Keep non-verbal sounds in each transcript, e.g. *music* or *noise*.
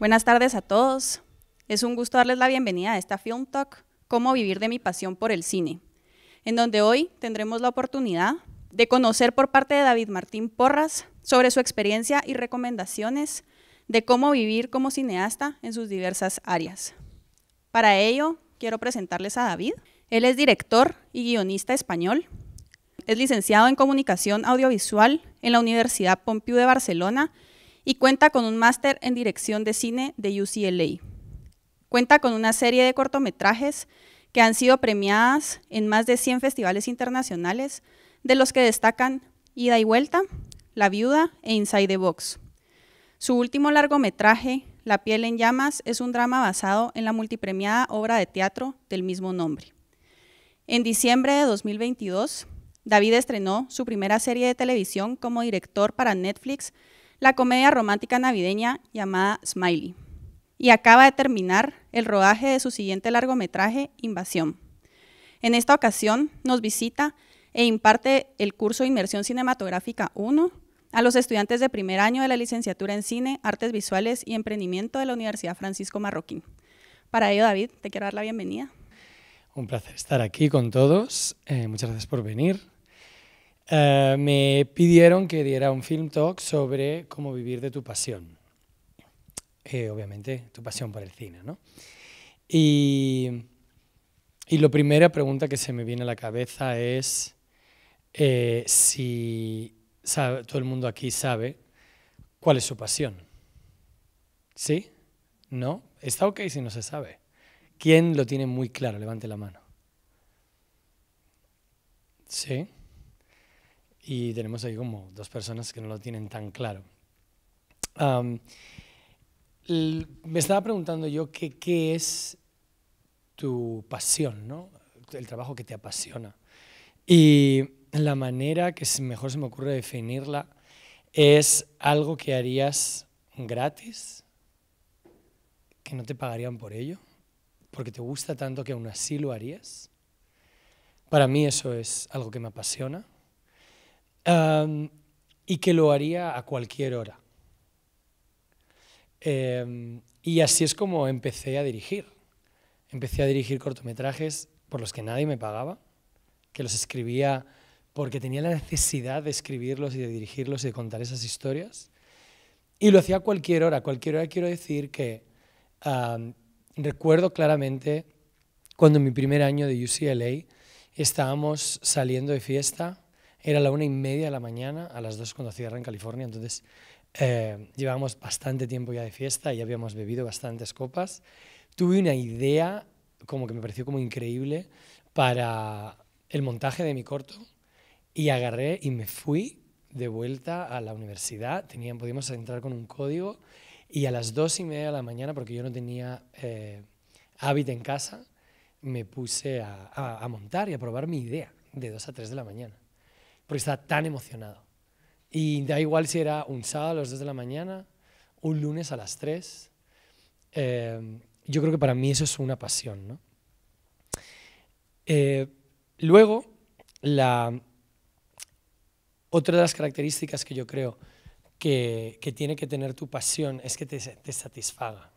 Buenas tardes a todos. Es un gusto darles la bienvenida a esta Film Talk, Cómo vivir de mi pasión por el cine, en donde hoy tendremos la oportunidad de conocer por parte de David Martín Porras sobre su experiencia y recomendaciones de cómo vivir como cineasta en sus diversas áreas. Para ello, quiero presentarles a David. Él es director y guionista español. Es licenciado en Comunicación Audiovisual en la Universidad Pompeu de Barcelona y cuenta con un máster en dirección de cine de UCLA. Cuenta con una serie de cortometrajes que han sido premiadas en más de 100 festivales internacionales, de los que destacan Ida y Vuelta, La Viuda e Inside the Box. Su último largometraje, La piel en llamas, es un drama basado en la multipremiada obra de teatro del mismo nombre. En diciembre de 2022, David estrenó su primera serie de televisión como director para Netflix la comedia romántica navideña llamada Smiley, y acaba de terminar el rodaje de su siguiente largometraje, Invasión. En esta ocasión nos visita e imparte el curso Inmersión Cinematográfica 1 a los estudiantes de primer año de la licenciatura en Cine, Artes Visuales y Emprendimiento de la Universidad Francisco Marroquín. Para ello, David, te quiero dar la bienvenida. Un placer estar aquí con todos. Eh, muchas gracias por venir. Eh, me pidieron que diera un film talk sobre cómo vivir de tu pasión. Eh, obviamente, tu pasión por el cine, ¿no? Y, y, la primera pregunta que se me viene a la cabeza es eh, si todo el mundo aquí sabe cuál es su pasión. ¿Sí? ¿No? Está ok si no se sabe. ¿Quién lo tiene muy claro? Levante la mano. ¿Sí? y tenemos ahí como dos personas que no lo tienen tan claro. me estaba preguntando yo qué es tu pasión, ¿no? el trabajo que te apasiona. Y la manera que mejor se me ocurre definirla es algo que harías gratis, que no te pagarían por ello, porque te gusta tanto que aún así lo harías. Para mí eso es algo que me apasiona y que lo haría a cualquier hora. Em, y así es como empecé a dirigir. Empecé a dirigir cortometrajes por los que nadie me pagaba, que los escribía porque tenía la necesidad de escribirlos y de dirigirlos y de contar esas historias. Y lo hacía a cualquier hora. A cualquier hora quiero decir que recuerdo claramente cuando en mi primer año de UCLA estábamos saliendo de fiesta era la una y media de la mañana, a las dos cuando cierra en California, entonces eh, llevábamos bastante tiempo ya de fiesta y habíamos bebido bastantes copas. Tuve una idea, como que me pareció como increíble, para el montaje de mi corto y agarré y me fui de vuelta a la universidad. Tenían, podíamos entrar con un código y a las dos y media de la mañana, porque yo no tenía eh, en casa, me puse a montar y a probar mi idea de dos a tres de la mañana porque estaba tan emocionado. Y da igual si era un sábado a las 2 de la mañana, un lunes a las 3. Em, yo creo que para mí eso es una pasión. Eh, luego, la, otra de las características que yo creo que, tiene que tener tu pasión es que te, satisfaga.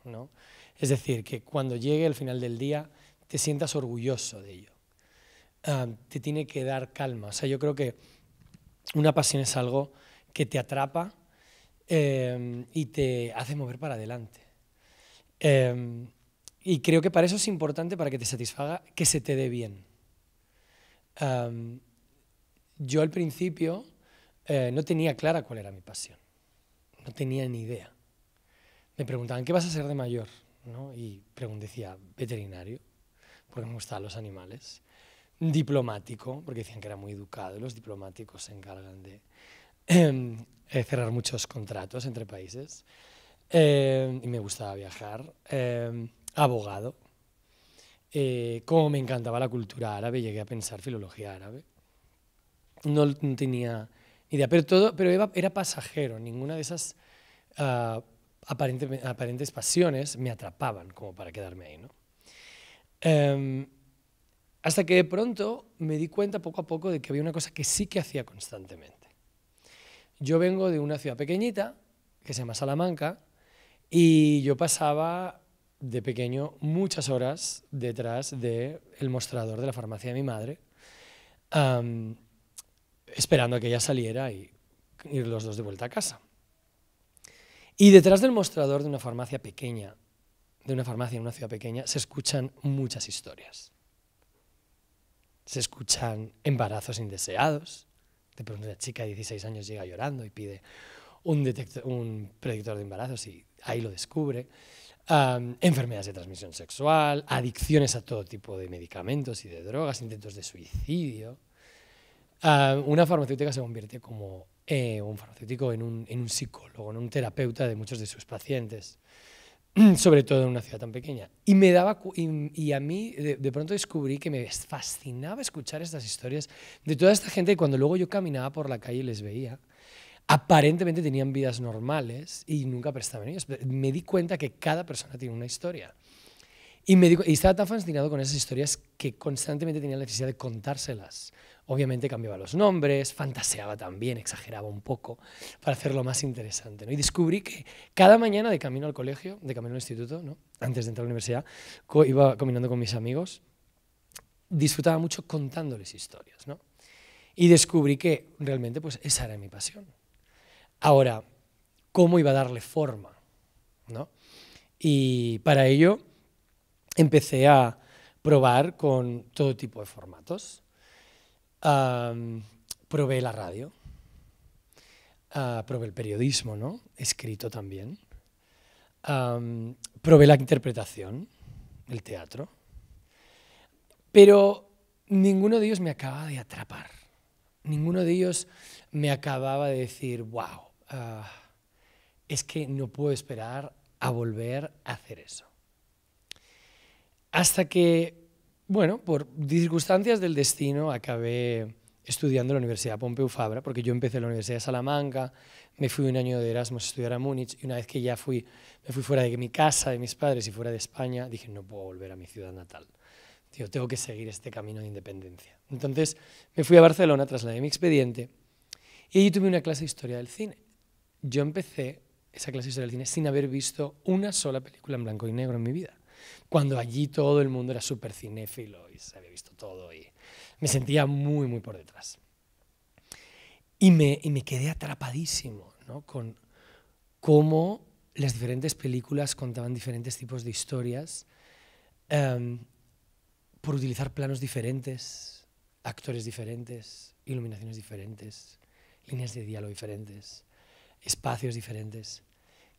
Es decir, que cuando llegue el final del día te sientas orgulloso de ello. Ah, te tiene que dar calma. O sea, yo creo que una pasión es algo que te atrapa em, y te hace mover para adelante. Em, y creo que para eso es importante, para que te satisfaga, que se te dé bien. Em, yo al principio eh, no tenía clara cuál era mi pasión, no tenía ni idea. Me preguntaban, ¿qué vas a ser de mayor? Y pregunté, decía, veterinario, porque me gustaban los animales diplomático, porque decían que era muy educado, y los diplomáticos se encargan de em, eh, cerrar muchos contratos entre países, em, y me gustaba viajar, em, abogado, eh, como me encantaba la cultura árabe, llegué a pensar filología árabe, no, tenía idea, pero, todo, pero era, pasajero, ninguna de esas ah, aparentes pasiones me atrapaban como para quedarme ahí, ¿no? Hasta que de pronto me di cuenta poco a poco de que había una cosa que sí que hacía constantemente. Yo vengo de una ciudad pequeñita, que se llama Salamanca, y yo pasaba de pequeño muchas horas detrás del mostrador de la farmacia de mi madre, esperando a que ella saliera y ir los dos de vuelta a casa. Y detrás del mostrador de una farmacia pequeña, de una farmacia en una ciudad pequeña, se escuchan muchas historias se escuchan embarazos indeseados. De pronto una chica de 16 años llega llorando y pide un, un predictor de embarazos y ahí lo descubre. enfermedades de transmisión sexual, adicciones a todo tipo de medicamentos y de drogas, intentos de suicidio. una farmacéutica se convierte como eh, un farmacéutico en un, en un psicólogo, en un terapeuta de muchos de sus pacientes. *clears throat* sobre todo en una ciudad tan pequeña. Y, me daba, y, a mí de, pronto descubrí que me fascinaba escuchar estas historias de toda esta gente que cuando luego yo caminaba por la calle y les veía, aparentemente tenían vidas normales y nunca prestaban ellos. Me di cuenta que cada persona tiene una historia. Y, me y estaba tan fascinado con esas historias que constantemente tenía la necesidad de contárselas Obviamente cambiaba los nombres, fantaseaba también, exageraba un poco para hacerlo más interesante. Y descubrí que cada mañana de camino al colegio, de camino al instituto, antes de entrar a la universidad, iba caminando con mis amigos, disfrutaba mucho contándoles historias. Y descubrí que realmente pues, esa era mi pasión. Ahora, ¿cómo iba a darle forma? Y para ello empecé a probar con todo tipo de formatos probé la radio, ah, probé el periodismo, ¿no? Escrito también. probé la interpretación, el teatro. Pero ninguno de ellos me acababa de atrapar. Ninguno de ellos me acababa de decir, wow, ah, es que no puedo esperar a volver a hacer eso. Hasta que bueno, por circunstancias del destino acabé estudiando en la Universidad Pompeu Fabra, porque yo empecé en la Universidad de Salamanca, me fui un año de Erasmus a estudiar a Múnich, y una vez que ya fui, me fui fuera de mi casa, de mis padres y fuera de España, dije, no puedo volver a mi ciudad natal. tengo que seguir este camino de independencia. Entonces me fui a Barcelona, trasladé mi expediente, y allí tuve una clase de historia del cine. Yo empecé esa clase de historia del cine sin haber visto una sola película en blanco y negro en mi vida cuando allí todo el mundo era súper cinéfilo y se había visto todo y me sentía muy, muy por detrás. Y me, quedé atrapadísimo con cómo las diferentes películas contaban diferentes tipos de historias em, por utilizar planos diferentes, actores diferentes, iluminaciones diferentes, líneas de diálogo diferentes, espacios diferentes.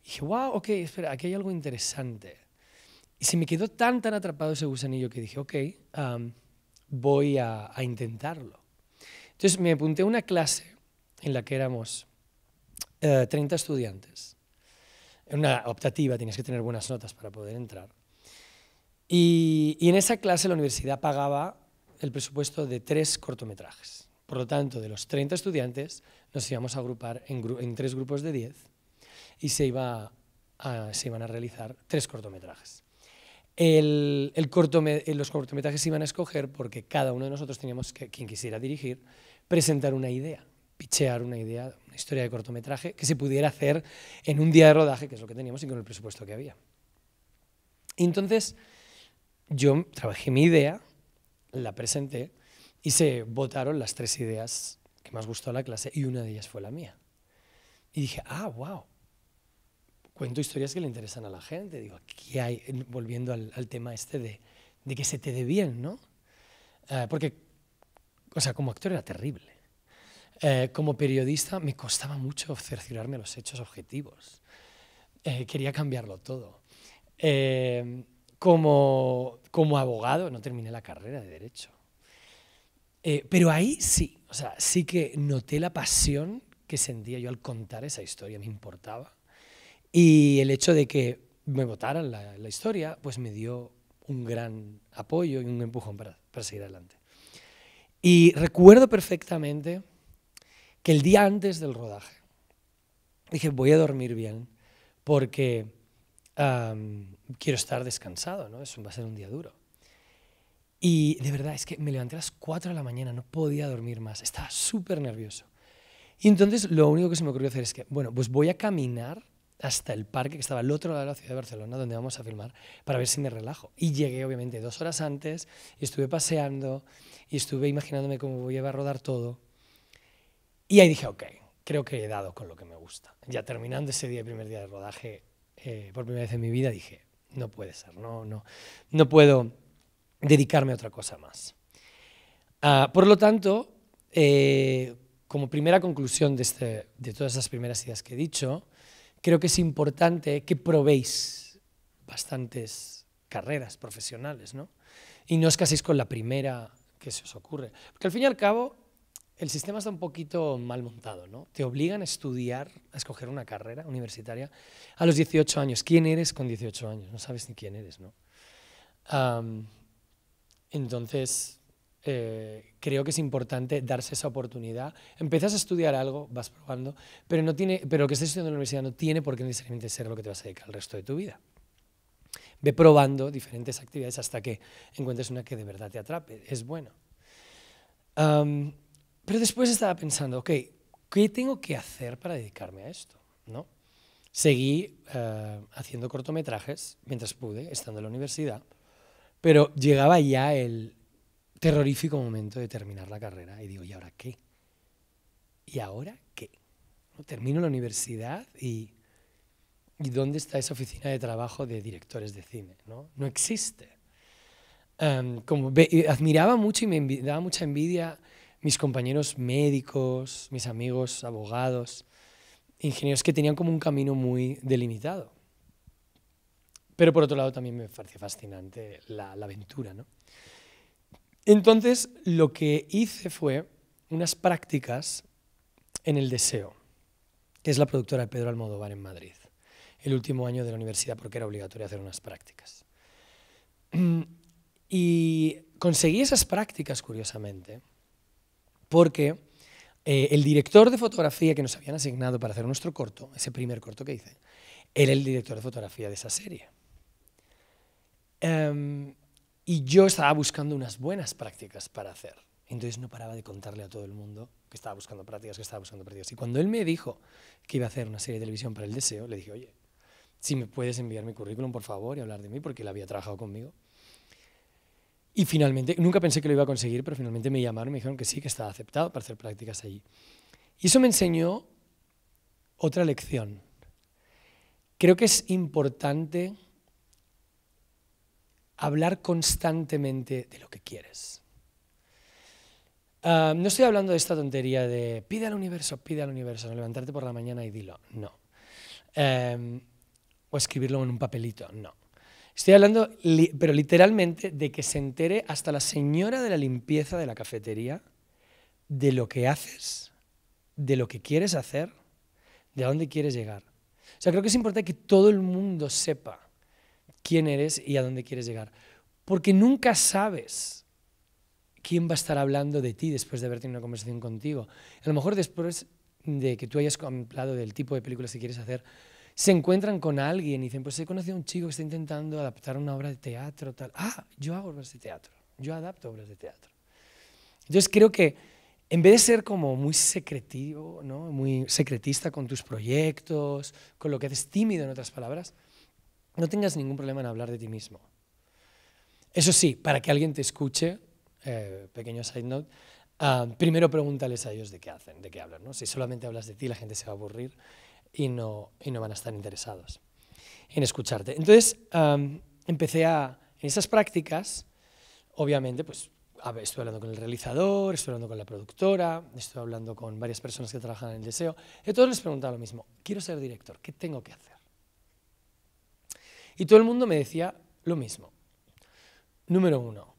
Y dije, wow, ok, espera, aquí hay algo interesante. Y se me quedó tan, tan atrapado ese gusanillo que dije, ok, voy a, intentarlo. Entonces me apunté a una clase en la que éramos 30 eh, estudiantes. Una optativa, tienes que tener buenas notas para poder entrar. Y, en esa clase la universidad pagaba el presupuesto de tres cortometrajes. Por lo tanto, de los 30 estudiantes nos íbamos a agrupar en, tres grupos de 10 y se, iba se iban a realizar tres cortometrajes. El, eh, los cortometrajes se iban a escoger porque cada uno de nosotros teníamos que, quien quisiera dirigir, presentar una idea, pichear una idea, una historia de cortometraje que se pudiera hacer en un día de rodaje, que es lo que teníamos y con el presupuesto que había. Y entonces yo trabajé mi idea, la presenté y se votaron las tres ideas que más gustó a la clase y una de ellas fue la mía. Y dije, ah, wow, cuento historias que le interesan a la gente. Digo, aquí hay, volviendo al, tema este de, de, que se te dé bien, ¿no? Eh, porque, o sea, como actor era terrible. Eh, como periodista me costaba mucho cerciorarme los hechos objetivos. Eh, quería cambiarlo todo. como, como abogado no terminé la carrera de derecho. pero ahí sí, o sea, sí que noté la pasión que sentía yo al contar esa historia, me importaba y el hecho de que me votaran la, historia, pues me dio un gran apoyo y un empujón para, para seguir adelante. Y recuerdo perfectamente que el día antes del rodaje dije, voy a dormir bien porque quiero estar descansado, ¿no? Eso va a ser un día duro. Y de verdad es que me levanté a las 4 de la mañana, no podía dormir más, estaba súper nervioso. Y entonces lo único que se me ocurrió hacer es que, bueno, pues voy a caminar hasta el parque que estaba al otro lado de la ciudad de Barcelona, donde vamos a filmar, para ver si me relajo. Y llegué, obviamente, dos horas antes, y estuve paseando, y estuve imaginándome cómo voy a rodar todo. Y ahí dije, ok, creo que he dado con lo que me gusta. Ya terminando ese día, el primer día de rodaje, eh, por primera vez en mi vida, dije, no puede ser, no, no, no puedo dedicarme a otra cosa más. Ah, por lo tanto, eh, como primera conclusión este, de todas esas primeras ideas que he dicho, creo que es importante que probéis bastantes carreras profesionales, ¿no? Y no os caséis con la primera que se os ocurre. Porque al fin y al cabo, el sistema está un poquito mal montado, ¿no? Te obligan a estudiar, a escoger una carrera universitaria a los 18 años. ¿Quién eres con 18 años? No sabes ni quién eres, ¿no? entonces, eh, creo que es importante darse esa oportunidad. Empiezas a estudiar algo, vas probando, pero, no tiene, pero lo que estés estudiando en la universidad no tiene por qué necesariamente ser lo que te vas a dedicar el resto de tu vida. Ve probando diferentes actividades hasta que encuentres una que de verdad te atrape, es bueno. pero después estaba pensando, ok, ¿qué tengo que hacer para dedicarme a esto? ¿No? Seguí eh, haciendo cortometrajes mientras pude, estando en la universidad, pero llegaba ya el, terrorífico momento de terminar la carrera. Y digo, ¿y ahora qué? ¿Y ahora qué? Termino la universidad y, y ¿dónde está esa oficina de trabajo de directores de cine? No, existe. Em, como admiraba mucho y me daba mucha envidia mis compañeros médicos, mis amigos abogados, ingenieros que tenían como un camino muy delimitado. Pero por otro lado también me parecía fascinante la, la aventura, ¿no? Entonces lo que hice fue unas prácticas en el Deseo, que es la productora de Pedro Almodóvar en Madrid, el último año de la universidad porque era obligatorio hacer unas prácticas. Y conseguí esas prácticas, curiosamente, porque eh, el director de fotografía que nos habían asignado para hacer nuestro corto, ese primer corto que hice, era el director de fotografía de esa serie. Em, y yo estaba buscando unas buenas prácticas para hacer. Entonces no paraba de contarle a todo el mundo que estaba buscando prácticas, que estaba buscando prácticas. Y cuando él me dijo que iba a hacer una serie de televisión para el deseo, le dije, oye, si me puedes enviar mi currículum, por favor, y hablar de mí, porque él había trabajado conmigo. Y finalmente, nunca pensé que lo iba a conseguir, pero finalmente me llamaron y me dijeron que sí, que estaba aceptado para hacer prácticas allí. Y eso me enseñó otra lección. Creo que es importante hablar constantemente de lo que quieres. Ah, no estoy hablando de esta tontería de pide al universo, pide al universo, no, levantarte por la mañana y dilo, no. Em, o escribirlo en un papelito, no. Estoy hablando, pero literalmente, de que se entere hasta la señora de la limpieza de la cafetería de lo que haces, de lo que quieres hacer, de a dónde quieres llegar. O sea, creo que es importante que todo el mundo sepa quién eres y a dónde quieres llegar. Porque nunca sabes quién va a estar hablando de ti después de haber tenido una conversación contigo. A lo mejor después de que tú hayas hablado del tipo de películas que quieres hacer, se encuentran con alguien y dicen, pues he conocido a un chico que está intentando adaptar una obra de teatro, tal. Ah, yo hago obras de teatro, yo adapto obras de teatro. Entonces creo que en vez de ser como muy secretivo, ¿no? muy secretista con tus proyectos, con lo que haces tímido en otras palabras, no tengas ningún problema en hablar de ti mismo. Eso sí, para que alguien te escuche, eh, pequeño side note, ah, primero pregúntales a ellos de qué hacen, de qué hablan. ¿no? Si solamente hablas de ti, la gente se va a aburrir y no, no van a estar interesados en escucharte. Entonces, ah, empecé a, en esas prácticas, obviamente, pues ver, estoy hablando con el realizador, estoy hablando con la productora, estoy hablando con varias personas que trabajan en el deseo. Y a todos les preguntaba lo mismo, quiero ser director, ¿qué tengo que hacer? Y todo el mundo me decía lo mismo. Número uno,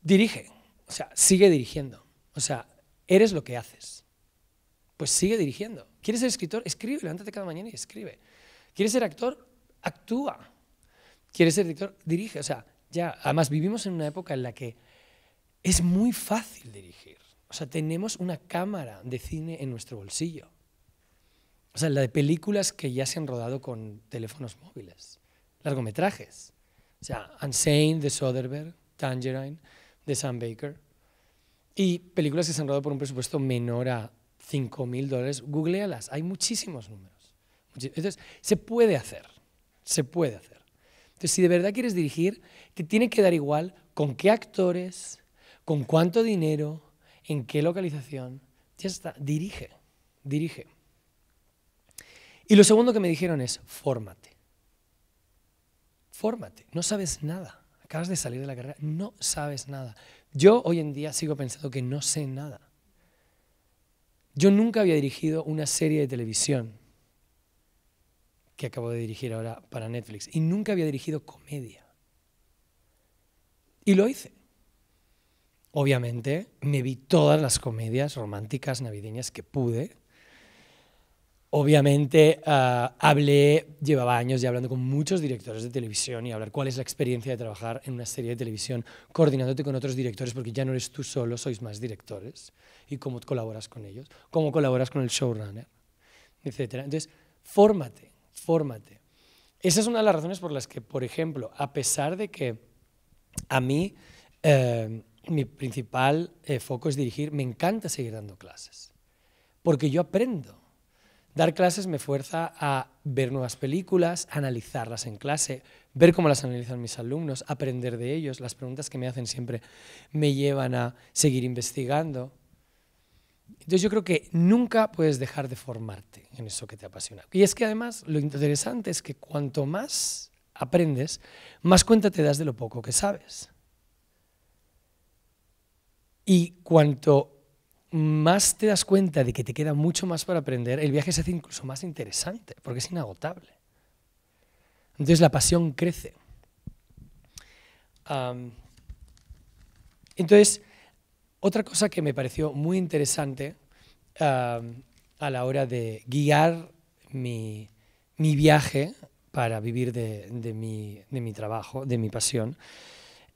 dirige, o sea, sigue dirigiendo. O sea, eres lo que haces. Pues sigue dirigiendo. ¿Quieres ser escritor? Escribe, levántate cada mañana y escribe. ¿Quieres ser actor? Actúa. ¿Quieres ser director? Dirige. O sea, ya, además vivimos en una época en la que es muy fácil dirigir. O sea, tenemos una cámara de cine en nuestro bolsillo. O sea, la de películas que ya se han rodado con teléfonos móviles largometrajes. O sea, Unsane de Soderbergh, Tangerine de Sam Baker. Y películas que se han rodado por un presupuesto menor a 5.000 dólares. Googlealas, hay muchísimos números. Entonces, se puede hacer. Se puede hacer. Entonces, si de verdad quieres dirigir, te tiene que dar igual con qué actores, con cuánto dinero, en qué localización. Ya está, dirige, dirige. Y lo segundo que me dijeron es, fórmate fórmate, no sabes nada. Acabas de salir de la carrera, no sabes nada. Yo hoy en día sigo pensando que no sé nada. Yo nunca había dirigido una serie de televisión que acabo de dirigir ahora para Netflix y nunca había dirigido comedia. Y lo hice. Obviamente me vi todas las comedias románticas navideñas que pude Obviamente eh, hablé, llevaba años ya hablando con muchos directores de televisión y hablar cuál es la experiencia de trabajar en una serie de televisión coordinándote con otros directores porque ya no eres tú solo, sois más directores y cómo colaboras con ellos, cómo colaboras con el showrunner, etc. Entonces, fórmate, fórmate. Esa es una de las razones por las que, por ejemplo, a pesar de que a mí eh, mi principal eh, foco es dirigir, me encanta seguir dando clases porque yo aprendo Dar clases me fuerza a ver nuevas películas, analizarlas en clase, ver cómo las analizan mis alumnos, aprender de ellos. Las preguntas que me hacen siempre me llevan a seguir investigando. Entonces yo creo que nunca puedes dejar de formarte en eso que te apasiona. Y es que además lo interesante es que cuanto más aprendes, más cuenta te das de lo poco que sabes. Y cuanto más te das cuenta de que te queda mucho más para aprender, el viaje se hace incluso más interesante, porque es inagotable. Entonces la pasión crece. entonces, otra cosa que me pareció muy interesante a la hora de guiar mi, viaje para vivir de, mi, trabajo, de mi pasión,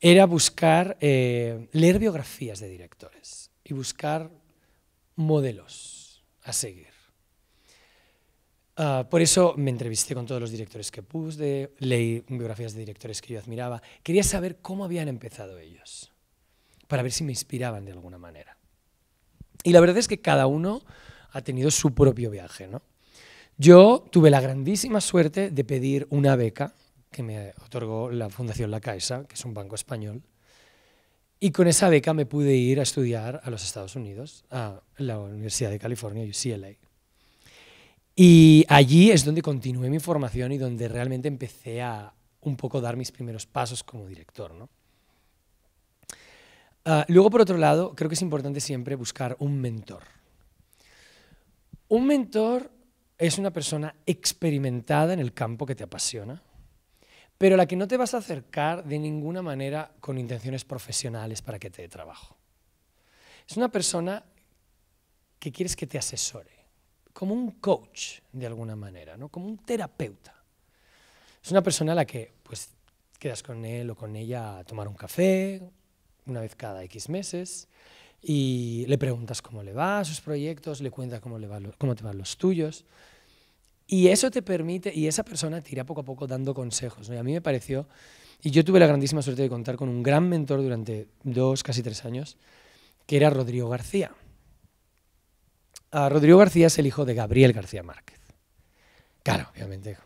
era buscar, eh, leer biografías de directores y buscar modelos a seguir. Ah, por eso me entrevisté con todos los directores que puse, leí biografías de directores que yo admiraba. Quería saber cómo habían empezado ellos, para ver si me inspiraban de alguna manera. Y la verdad es que cada uno ha tenido su propio viaje. ¿no? Yo tuve la grandísima suerte de pedir una beca que me otorgó la Fundación La Caixa, que es un banco español, y con esa beca me pude ir a estudiar a los Estados Unidos, a la Universidad de California, UCLA. Y allí es donde continué mi formación y donde realmente empecé a un poco dar mis primeros pasos como director. ¿no? Ah, luego, por otro lado, creo que es importante siempre buscar un mentor. Un mentor es una persona experimentada en el campo que te apasiona, pero a la que no te vas a acercar de ninguna manera con intenciones profesionales para que te dé trabajo. Es una persona que quieres que te asesore, como un coach de alguna manera, ¿no? como un terapeuta. Es una persona a la que pues, quedas con él o con ella a tomar un café una vez cada X meses y le preguntas cómo le va a sus proyectos, le cuentas cómo, le cómo te van los tuyos. Y eso te permite, y esa persona te irá poco a poco dando consejos. Y a mí me pareció, y yo tuve la grandísima suerte de contar con un gran mentor durante dos, casi tres años, que era Rodrigo García. A Rodrigo García es el hijo de Gabriel García Márquez. Claro, obviamente.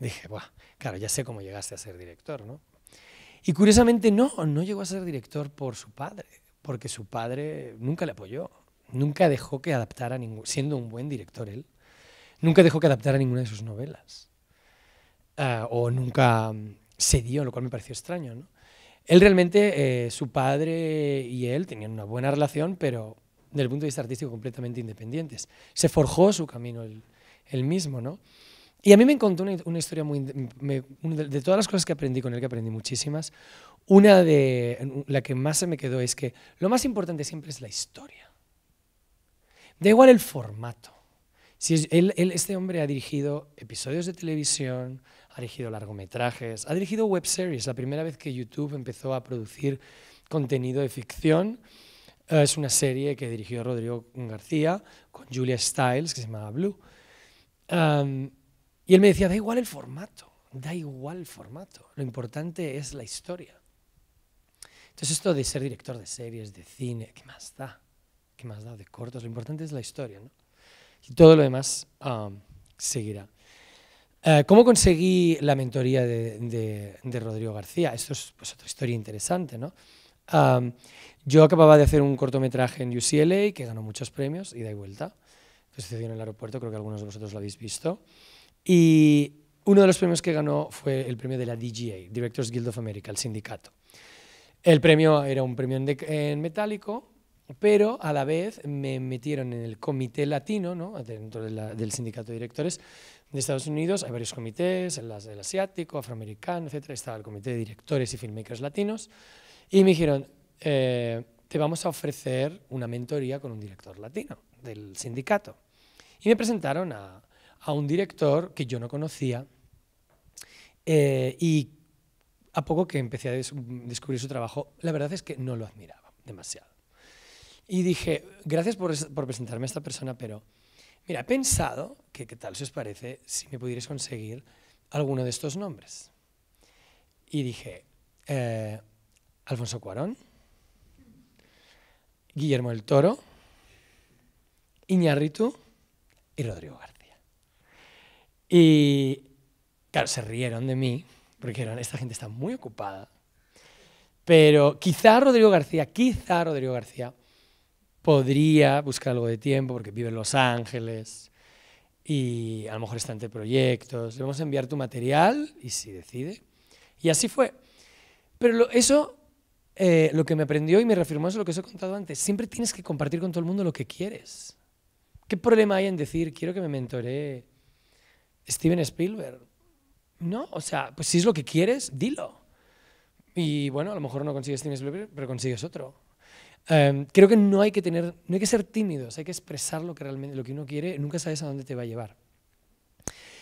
Dije, bueno, claro, ya sé cómo llegaste a ser director, ¿no? Y curiosamente no, no llegó a ser director por su padre, porque su padre nunca le apoyó, nunca dejó que adaptara siendo un buen director él nunca dejó que adaptara ninguna de sus novelas. Ah, o nunca mm, se dio, lo cual me pareció extraño. Él realmente, eh, su padre y él tenían una buena relación, pero desde el punto de vista artístico completamente independientes. Se forjó su camino él, mismo, ¿no? Y a mí me contó una, historia muy... de, todas las cosas que aprendí con él, que aprendí muchísimas, una de... La que más se me quedó es que lo más importante siempre es la historia. Da igual el formato este hombre ha dirigido episodios de televisión, ha dirigido largometrajes, ha dirigido web series. La primera vez que YouTube empezó a producir contenido de ficción eh, es una serie que dirigió Rodrigo García con Julia Stiles, que se llamaba Blue. y él me decía, da igual el formato, da igual el formato, lo importante es la historia. Entonces esto de ser director de series, de cine, ¿qué más da? ¿Qué más da de cortos? Lo importante es la historia, ¿no? y todo lo demás um, seguirá. Eh, ¿Cómo conseguí la mentoría de, Rodrigo García? Esto es pues, otra historia interesante, ¿no? Um, yo acababa de hacer un cortometraje en UCLA que ganó muchos premios, ida y vuelta, que sucedió en el aeropuerto, creo que algunos de vosotros lo habéis visto. Y uno de los premios que ganó fue el premio de la DGA, Directors Guild of America, el sindicato. El premio era un premio en metálico pero a la vez me metieron en el comité latino, dentro del sindicato de directores de Estados Unidos, hay varios comités, el, asiático, afroamericano, etc. Estaba el comité de directores y filmmakers latinos, y me dijeron, eh, te vamos a ofrecer una mentoría con un director latino del sindicato. Y me presentaron a, un director que yo no conocía, eh, y a poco que empecé a descubrir su trabajo, la verdad es que no lo admiraba demasiado. Y dije, gracias por, presentarme a esta persona, pero mira, he pensado que qué tal si os parece si me pudierais conseguir alguno de estos nombres. Y dije, eh, Alfonso Cuarón, Guillermo el Toro, Iñarritu y Rodrigo García. Y claro, se rieron de mí, porque dijeron, esta gente está muy ocupada. Pero quizá Rodrigo García, quizá Rodrigo García podría buscar algo de tiempo porque vive en Los Ángeles y a lo mejor está entre proyectos. Le vamos a enviar tu material y si decide. Y así fue. Pero eso, eh, lo que me aprendió y me reafirmó es lo que os he contado antes. Siempre tienes que compartir con todo el mundo lo que quieres. ¿Qué problema hay en decir, quiero que me mentore Steven Spielberg? No, o sea, pues si es lo que quieres, dilo. Y bueno, a lo mejor no consigues Steven Spielberg, pero consigues otro. Em, creo que no hay que tener, no hay que ser tímidos, hay que expresar lo que realmente, lo que uno quiere, nunca sabes a dónde te va a llevar.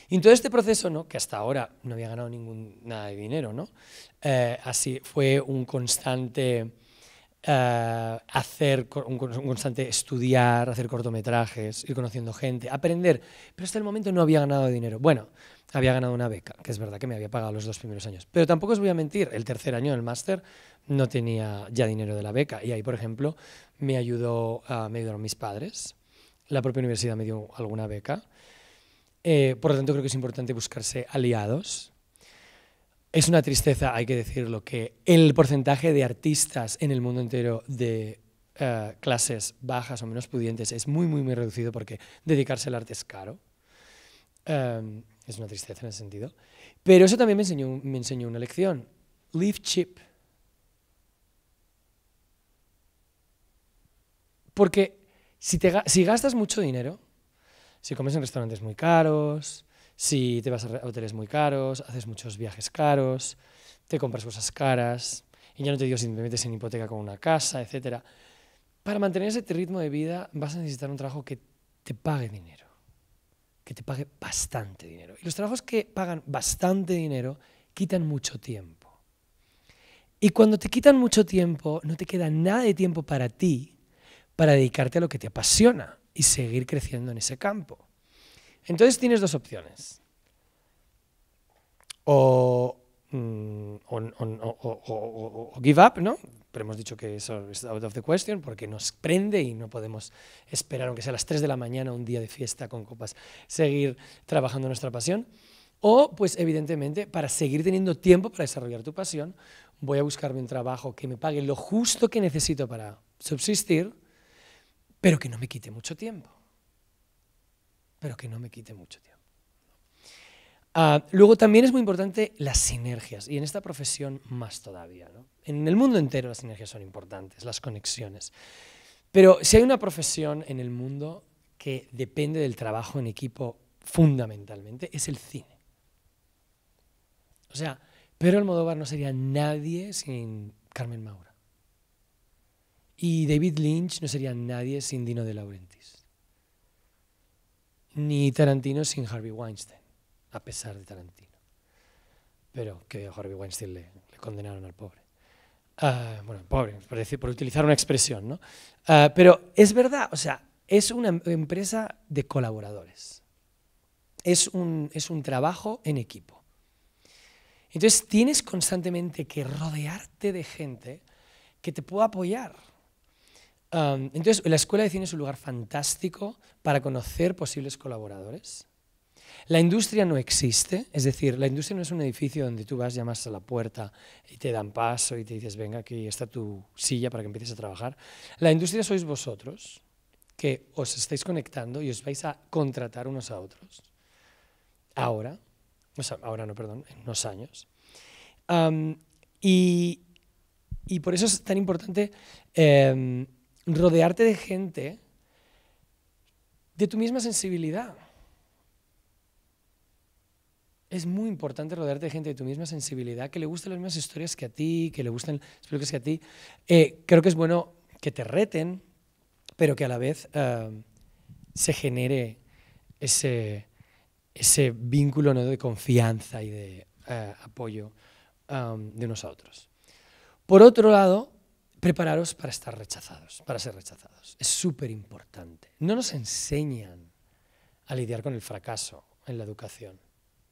Y en todo este proceso, ¿no? que hasta ahora no había ganado ningún, nada de dinero, ¿no? Eh, así fue un constante eh, hacer, un, constante estudiar, hacer cortometrajes, ir conociendo gente, aprender. Pero hasta el momento no había ganado dinero. Bueno, había ganado una beca, que es verdad que me había pagado los dos primeros años. Pero tampoco os voy a mentir, el tercer año del máster no tenía ya dinero de la beca. Y ahí, por ejemplo, me, ayudó, ah, me ayudaron mis padres. La propia universidad me dio alguna beca. Eh, por lo tanto, creo que es importante buscarse aliados. Es una tristeza, hay que decirlo, que el porcentaje de artistas en el mundo entero de eh, clases bajas o menos pudientes es muy, muy, muy reducido porque dedicarse al arte es caro. Em, es una tristeza en ese sentido. Pero eso también me enseñó, me enseñó una lección. Live cheap. Porque si, te, si gastas mucho dinero, si comes en restaurantes muy caros, si te vas a hoteles muy caros, haces muchos viajes caros, te compras cosas caras, y ya no te digo si te metes en hipoteca con una casa, etc. Para mantener ese ritmo de vida vas a necesitar un trabajo que te pague dinero que te pague bastante dinero. Y los trabajos que pagan bastante dinero quitan mucho tiempo. Y cuando te quitan mucho tiempo, no te queda nada de tiempo para ti, para dedicarte a lo que te apasiona y seguir creciendo en ese campo. Entonces tienes dos opciones. O, mm, give up, ¿no? pero hemos dicho que eso es out of the question porque nos prende y no podemos esperar, aunque sea a las 3 de la mañana, un día de fiesta con copas, seguir trabajando nuestra pasión. O, pues evidentemente, para seguir teniendo tiempo para desarrollar tu pasión, voy a buscarme un trabajo que me pague lo justo que necesito para subsistir, pero que no me quite mucho tiempo. Pero que no me quite mucho tiempo. Ah, luego también es muy importante las sinergias, y en esta profesión más todavía. ¿no? En el mundo entero las sinergias son importantes, las conexiones. Pero si hay una profesión en el mundo que depende del trabajo en equipo fundamentalmente, es el cine. O sea, Pedro Almodóvar no sería nadie sin Carmen Maura. Y David Lynch no sería nadie sin Dino de Laurentiis. Ni Tarantino sin Harvey Weinstein a pesar de Tarantino. Pero que a Harvey Weinstein le, condenaron al pobre. Ah, bueno, pobre, por, decir, por utilizar una expresión, ¿no? Ah, pero es verdad, o sea, es una empresa de colaboradores. Es un, trabajo en equipo. Entonces tienes constantemente que rodearte de gente que te pueda apoyar. Ah, entonces, la escuela de cine es un lugar fantástico para conocer posibles colaboradores la industria no existe, es decir, la industria no es un edificio donde tú vas, llamas a la puerta y te dan paso y te dices, venga, aquí está tu silla para que empieces a trabajar. La industria sois vosotros que os estáis conectando y os vais a contratar unos a otros. Ahora, ahora no, perdón, en unos años. y, por eso es tan importante em, rodearte de gente de tu misma sensibilidad es muy importante rodearte de gente de tu misma sensibilidad, que le gusten las mismas historias que a ti, que le gusten las que que a ti. Eh, creo que es bueno que te reten, pero que a la vez eh, se genere ese, vínculo de confianza y de eh, apoyo de unos a otros. Por otro lado, prepararos para estar rechazados, para ser rechazados. Es súper importante. No nos enseñan a lidiar con el fracaso en la educación.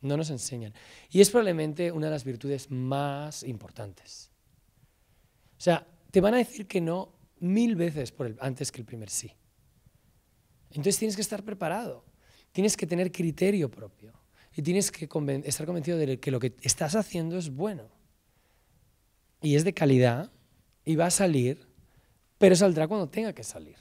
No nos enseñan. Y es probablemente una de las virtudes más importantes. O sea, te van a decir que no mil veces antes que el primer sí. Entonces tienes que estar preparado, tienes que tener criterio propio y tienes que estar convencido de que lo que estás haciendo es bueno y es de calidad y va a salir, pero saldrá cuando tenga que salir.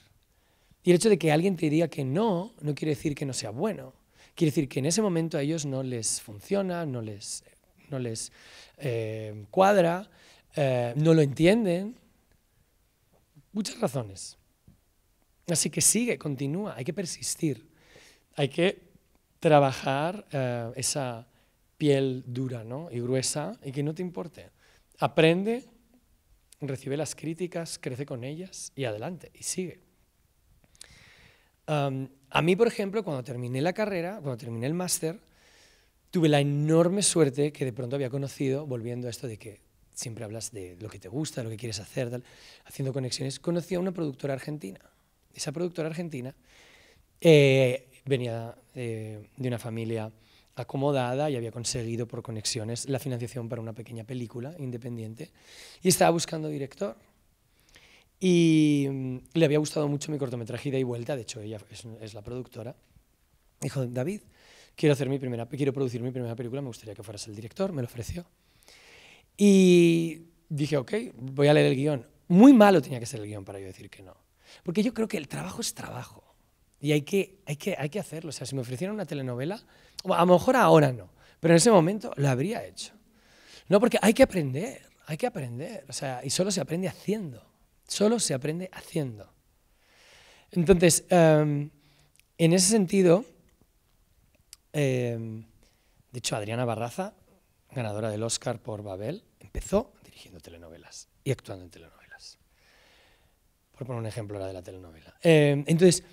Y el hecho de que alguien te diga que no, no quiere decir que no sea bueno Quiere decir que en ese momento a ellos no les funciona, no les, no les eh, cuadra, eh, no lo entienden. Muchas razones. Así que sigue, continúa, hay que persistir, hay que trabajar eh, esa piel dura y gruesa y que no te importe. Aprende, recibe las críticas, crece con ellas y adelante, y sigue a mí, por ejemplo, cuando terminé la carrera, cuando terminé el máster, tuve la enorme suerte que de pronto había conocido, volviendo a esto de que siempre hablas de lo que te gusta, lo que quieres hacer, haciendo conexiones, conocí a una productora argentina. Esa productora argentina eh, venía eh, de una familia acomodada y había conseguido por conexiones la financiación para una pequeña película independiente y estaba buscando director. Y mm, le había gustado mucho mi cortometraje Ida y Vuelta, de hecho ella es, la productora. Dijo, David, quiero, hacer mi primera, quiero producir mi primera película, me gustaría que fueras el director, me lo ofreció. Y dije, ok, voy a leer el guión. Muy malo tenía que ser el guión para yo decir que no. Porque yo creo que el trabajo es trabajo. Y hay que, hay que, hay que hacerlo. O sea, si me ofrecieran una telenovela, a lo mejor ahora no, pero en ese momento lo habría hecho. No, porque hay que aprender, hay que aprender. O sea, y solo se aprende haciendo. Solo se aprende haciendo. Entonces, em, en ese sentido, em, de hecho, Adriana Barraza, ganadora del Oscar por Babel, empezó dirigiendo telenovelas y actuando en telenovelas. Por poner un ejemplo, la de la telenovela. Em, entonces,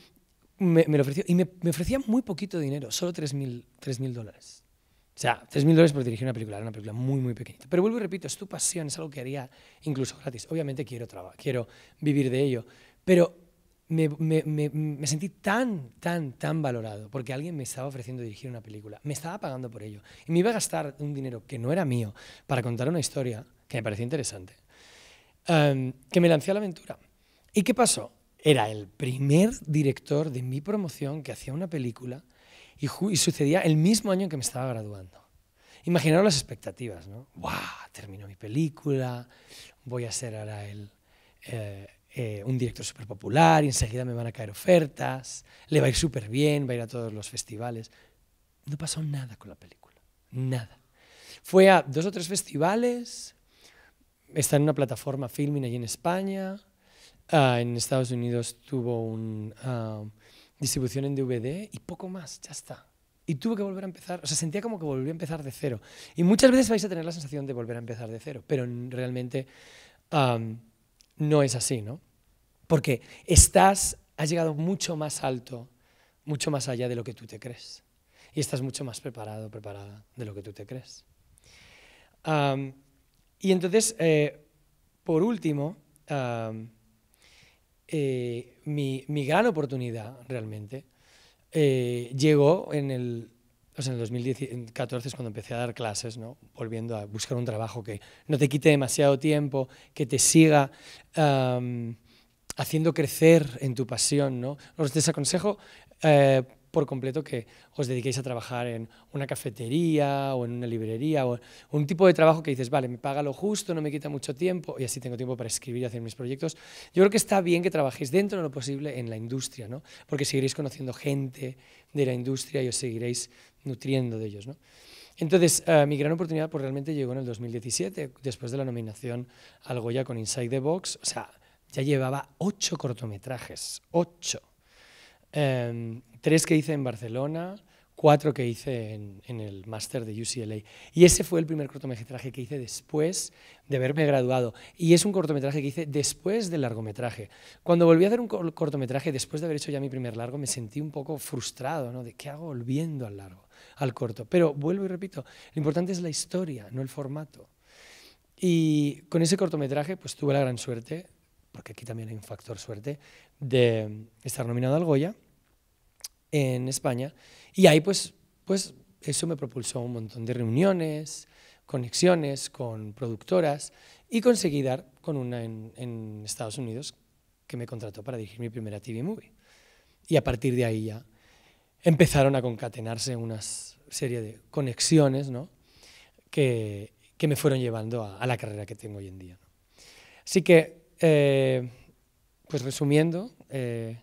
me, lo ofreció, y me, ofrecía muy poquito dinero, solo 3.000 dólares. O sea, 3.000 dólares por dirigir una película, era una película muy, muy pequeñita. Pero vuelvo y repito, es tu pasión, es algo que haría incluso gratis. Obviamente quiero, trabajar, quiero vivir de ello, pero me, sentí tan, tan, tan valorado porque alguien me estaba ofreciendo dirigir una película, me estaba pagando por ello y me iba a gastar un dinero que no era mío para contar una historia que me parecía interesante, em, que me lancé a la aventura. ¿Y qué pasó? Era el primer director de mi promoción que hacía una película y, sucedía el mismo año en que me estaba graduando. Imaginaros las expectativas, ¿no? ¡Wow! Termino mi película, voy a ser ahora eh, eh, un director súper popular y enseguida me van a caer ofertas, le va a ir súper bien, va a ir a todos los festivales. No pasó nada con la película, nada. Fue a dos o tres festivales, está en una plataforma filming allí en España, ah, en Estados Unidos tuvo un, ah, distribución en DVD y poco más, ya está. Y tuve que volver a empezar, o sea, sentía como que volví a empezar de cero. Y muchas veces vais a tener la sensación de volver a empezar de cero, pero realmente no es así, ¿no? Porque estás, has llegado mucho más alto, mucho más allá de lo que tú te crees. Y estás mucho más preparado, preparada de lo que tú te crees. y entonces, eh, por último, eh, mi, gran oportunidad realmente eh, llegó en el, 2014 cuando empecé a dar clases, ¿no? volviendo a buscar un trabajo que no te quite demasiado tiempo, que te siga haciendo crecer en tu pasión. ¿no? Eh, por completo que os dediquéis a trabajar en una cafetería o en una librería o un tipo de trabajo que dices, vale, me paga lo justo, no me quita mucho tiempo y así tengo tiempo para escribir y hacer mis proyectos. Yo creo que está bien que trabajéis dentro de lo posible en la industria, ¿no? Porque seguiréis conociendo gente de la industria y os seguiréis nutriendo de ellos, Entonces, eh, mi gran oportunidad pues, realmente llegó en el 2017, después de la nominación al Goya con Inside the Box. O sea, ya llevaba ocho cortometrajes, ocho Em, tres que hice en Barcelona, cuatro que hice en, en el máster de UCLA. Y ese fue el primer cortometraje que hice después de haberme graduado. Y es un cortometraje que hice después del largometraje. Cuando volví a hacer un cortometraje, después de haber hecho ya mi primer largo, me sentí un poco frustrado, ¿no? De qué hago volviendo al largo, al corto. Pero vuelvo y repito, lo importante es la historia, no el formato. Y con ese cortometraje, pues tuve la gran suerte porque aquí también hay un factor suerte, de estar nominado al Goya en España. Y ahí pues, pues eso me propulsó un montón de reuniones, conexiones con productoras y conseguí dar con una en, Estados Unidos que me contrató para dirigir mi primera TV movie. Y a partir de ahí ya empezaron a concatenarse una serie de conexiones ¿no? que, me fueron llevando a, la carrera que tengo hoy en día. Así que eh, pues resumiendo, eh,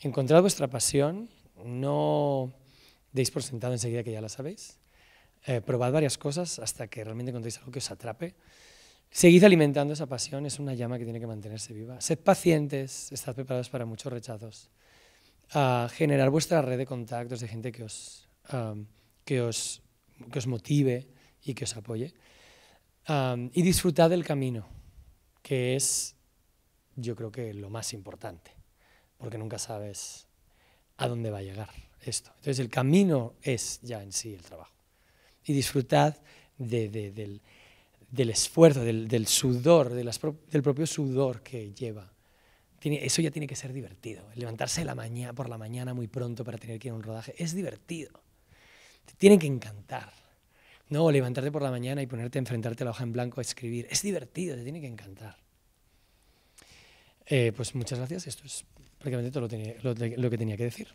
encontrad vuestra pasión, no deis por sentado enseguida que ya la sabéis, eh, probad varias cosas hasta que realmente encontréis algo que os atrape. Seguid alimentando esa pasión, es una llama que tiene que mantenerse viva. Sed pacientes, estad preparados para muchos rechazos. Generad generar vuestra red de contactos de gente que os, motive y que os apoye. y disfrutad del camino que es, yo creo que lo más importante, porque nunca sabes a dónde va a llegar esto. Entonces el camino es ya en sí el trabajo. Y disfrutad del, esfuerzo, del, sudor, del propio sudor que lleva. eso ya tiene que ser divertido. Levantarse la mañana, por la mañana muy pronto para tener que ir a un rodaje es divertido. tiene que encantar. No, levantarte por la mañana y ponerte a enfrentarte a la hoja en blanco a escribir. Es divertido, te tiene que encantar. Eh, pues muchas gracias. Esto es prácticamente todo lo que tenía que decir.